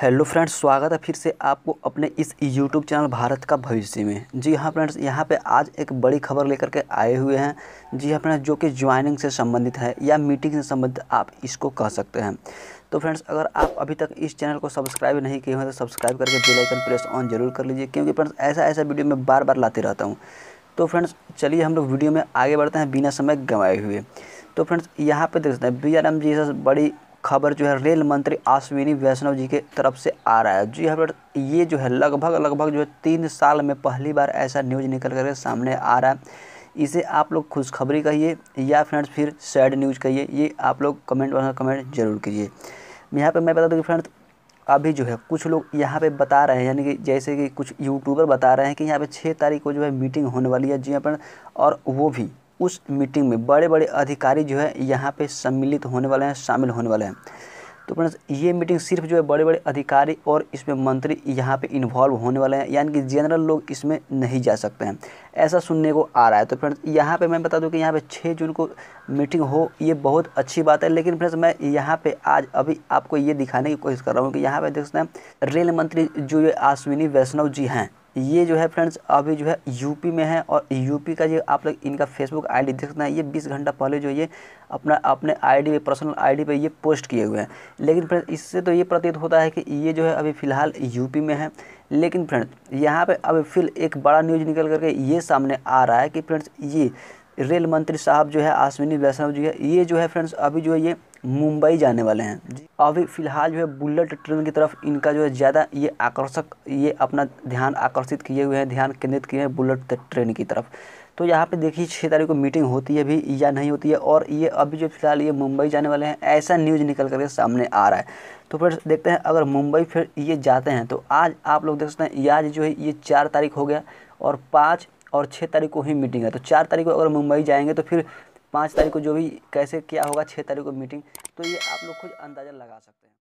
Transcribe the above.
hello friends स्वागत है फिर से आपको अपने इस यूट्यूब चैनल भारत का भविष्य में जी हाँ फ्रेंड्स यहाँ पे आज एक बड़ी खबर लेकर के आए हुए हैं जी हाँ फ्रेंड्स जो कि ज्वाइनिंग से संबंधित है या मीटिंग से संबंधित आप इसको कह सकते हैं तो फ्रेंड्स अगर आप अभी तक इस चैनल को सब्सक्राइब नहीं किए हुए तो सब्सक्राइब करके बेलाइकन आइकन प्रेस ऑन जरूर कर लीजिए क्योंकि फ्रेंड्स ऐसा ऐसा वीडियो मैं बार बार लाते रहता हूँ तो फ्रेंड्स चलिए हम लोग वीडियो में आगे बढ़ते हैं बिना समय गंवाए हुए तो फ्रेंड्स यहाँ पर देख सकते हैं बी आर एम जी बड़ी खबर जो है रेल मंत्री अश्विनी वैष्णव जी के तरफ से आ रहा है जी पर हाँ, ये जो है लगभग लगभग जो है तीन साल में पहली बार ऐसा न्यूज़ निकल करके सामने आ रहा है इसे आप लोग खुशखबरी कहिए या फ्रेंड्स फिर सैड न्यूज़ कहिए ये आप लोग कमेंट वाला कमेंट जरूर कीजिए यहाँ पर मैं बता दूँ कि फ्रेंड्स अभी जो है कुछ लोग यहाँ पे बता रहे हैं यानी कि जैसे कि कुछ यूट्यूबर बता रहे हैं कि यहाँ पे छः तारीख को जो है मीटिंग होने वाली है जी अपन हाँ, और वो भी उस मीटिंग में बड़े बड़े अधिकारी जो है यहाँ पे सम्मिलित होने वाले हैं शामिल होने वाले हैं तो फ्रेंड्स ये मीटिंग सिर्फ जो है बड़े बड़े अधिकारी और इसमें मंत्री यहाँ पे इन्वॉल्व होने वाले हैं यानी कि जनरल लोग इसमें नहीं जा सकते हैं ऐसा सुनने को आ रहा है तो फ्रेंड्स यहाँ पे मैं बता दूँ कि यहाँ पे 6 जून को मीटिंग हो ये बहुत अच्छी बात है लेकिन फ्रेंड्स मैं यहाँ पे आज अभी आपको ये दिखाने की कोशिश कर रहा हूँ कि यहाँ पर देख सकते हैं रेल मंत्री जो ये अश्विनी वैष्णव जी हैं ये जो है फ्रेंड्स अभी जो है यूपी में है और यूपी का जो आप लोग इनका फेसबुक आईडी देख सकते हैं ये 20 घंटा पहले जो ये अपना अपने आईडी पे पर्सनल आईडी पे ये पोस्ट किए हुए हैं लेकिन फ्रेंड्स इससे तो ये प्रतीत होता है कि ये जो है अभी फ़िलहाल यूपी में है लेकिन फ्रेंड्स यहाँ पर अभी फिर एक बड़ा न्यूज़ निकल करके ये सामने आ रहा है कि फ्रेंड्स ये रेल मंत्री साहब जो है अश्विनी वैष्णव जी है ये जो है फ्रेंड्स अभी जो है ये मुंबई जाने वाले हैं अभी फ़िलहाल जो है बुलेट ट्रेन की तरफ इनका जो है ज़्यादा ये आकर्षक ये अपना ध्यान आकर्षित किए हुए हैं ध्यान केंद्रित किए हैं बुलेट ट्रेन की तरफ तो यहाँ पे देखिए छः तारीख को मीटिंग होती है भी या नहीं होती है और ये अभी जो फिलहाल ये मुंबई जाने वाले हैं ऐसा न्यूज़ निकल करके सामने आ रहा है तो फिर देखते हैं अगर मुंबई फिर ये जाते हैं तो आज आप लोग देख सकते हैं आज जो है ये चार तारीख हो गया और पाँच और छः तारीख को ही मीटिंग है तो चार तारीख को अगर मुंबई जाएंगे तो फिर पाँच तारीख को जो भी कैसे क्या होगा छः तारीख को मीटिंग तो ये आप लोग खुद अंदाज़ा लगा सकते हैं